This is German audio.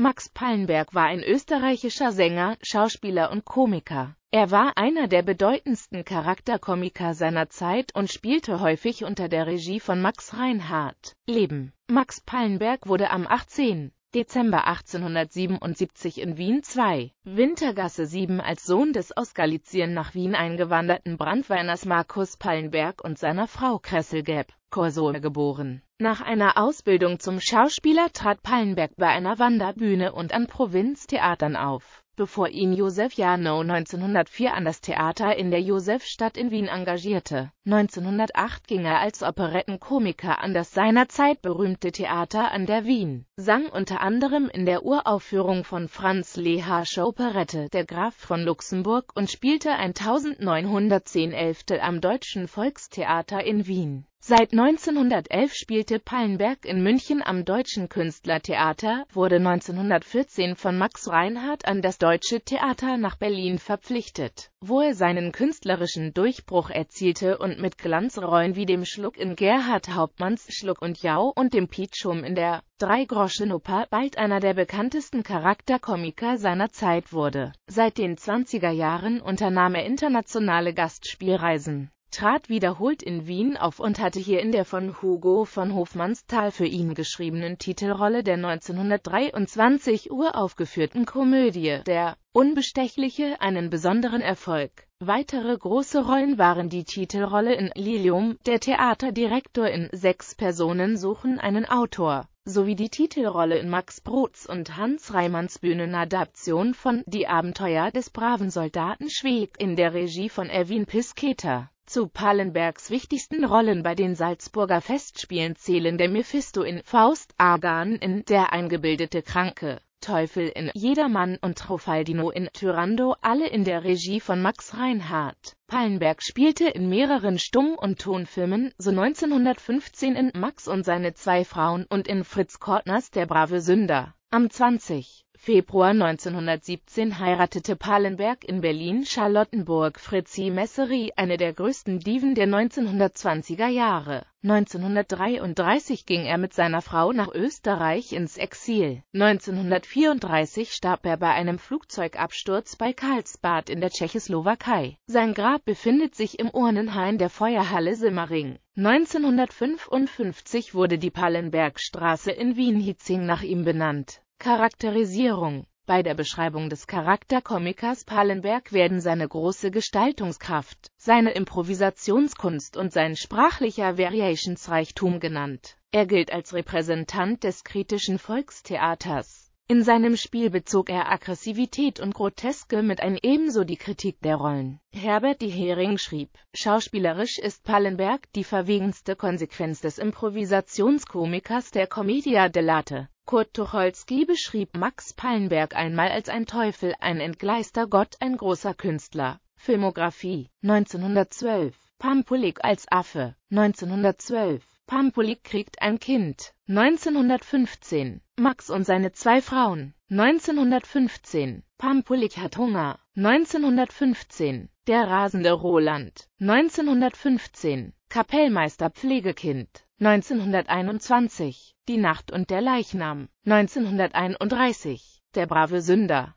Max Pallenberg war ein österreichischer Sänger, Schauspieler und Komiker. Er war einer der bedeutendsten Charakterkomiker seiner Zeit und spielte häufig unter der Regie von Max Reinhardt. Leben Max Pallenberg wurde am 18. Dezember 1877 in Wien 2, Wintergasse 7 als Sohn des aus Galizien nach Wien eingewanderten Brandweiners Markus Pallenberg und seiner Frau Kresselgeb, Gäb, geboren. Nach einer Ausbildung zum Schauspieler trat Pallenberg bei einer Wanderbühne und an Provinztheatern auf bevor ihn Josef Janow 1904 an das Theater in der Josefstadt in Wien engagierte. 1908 ging er als Operettenkomiker an das seinerzeit berühmte Theater an der Wien, sang unter anderem in der Uraufführung von Franz Lehasche Operette Der Graf von Luxemburg und spielte 1910 Elftel am Deutschen Volkstheater in Wien. Seit 1911 spielte Pallenberg in München am Deutschen Künstlertheater, wurde 1914 von Max Reinhardt an das Deutsche Theater nach Berlin verpflichtet, wo er seinen künstlerischen Durchbruch erzielte und mit Glanzrollen wie dem Schluck in Gerhard Hauptmanns Schluck und Jau und dem Pietschum in der Dreigroschenoper bald einer der bekanntesten Charakterkomiker seiner Zeit wurde. Seit den 20er Jahren unternahm er internationale Gastspielreisen trat wiederholt in Wien auf und hatte hier in der von Hugo von Hofmannsthal für ihn geschriebenen Titelrolle der 1923 uraufgeführten Komödie Der Unbestechliche einen besonderen Erfolg. Weitere große Rollen waren die Titelrolle in Lilium, der Theaterdirektor in Sechs Personen suchen einen Autor, sowie die Titelrolle in Max Brots und Hans Reimanns Bühnenadaption von Die Abenteuer des braven Soldaten Schwieg in der Regie von Erwin Pisketer. Zu Pallenbergs wichtigsten Rollen bei den Salzburger Festspielen zählen der Mephisto in Faust, Argan in Der eingebildete Kranke, Teufel in Jedermann und Trofaldino in Tyrando, alle in der Regie von Max Reinhardt. Pallenberg spielte in mehreren Stumm- und Tonfilmen, so 1915 in Max und seine zwei Frauen und in Fritz Kortners Der brave Sünder. Am 20. Februar 1917 heiratete Palenberg in Berlin-Charlottenburg Fritzi Messeri, eine der größten Diven der 1920er Jahre. 1933 ging er mit seiner Frau nach Österreich ins Exil. 1934 starb er bei einem Flugzeugabsturz bei Karlsbad in der Tschechoslowakei. Sein Grab befindet sich im Urnenhain der Feuerhalle Simmering. 1955 wurde die Pallenbergstraße in Wien-Hietzing nach ihm benannt. Charakterisierung bei der Beschreibung des Charakterkomikers Palenberg werden seine große Gestaltungskraft, seine Improvisationskunst und sein sprachlicher Variationsreichtum genannt. Er gilt als Repräsentant des kritischen Volkstheaters. In seinem Spiel bezog er Aggressivität und Groteske mit ein ebenso die Kritik der Rollen. Herbert die Hering schrieb, schauspielerisch ist Pallenberg die verwegenste Konsequenz des Improvisationskomikers der Commedia dell'arte. Kurt Tucholsky beschrieb Max Pallenberg einmal als ein Teufel, ein entgleister Gott, ein großer Künstler. Filmografie 1912 Pampulik als Affe 1912 Pampulik kriegt ein Kind 1915 Max und seine zwei Frauen 1915 Pampulik hat Hunger 1915 Der rasende Roland 1915 Kapellmeister Pflegekind 1921 die Nacht und der Leichnam 1931 Der brave Sünder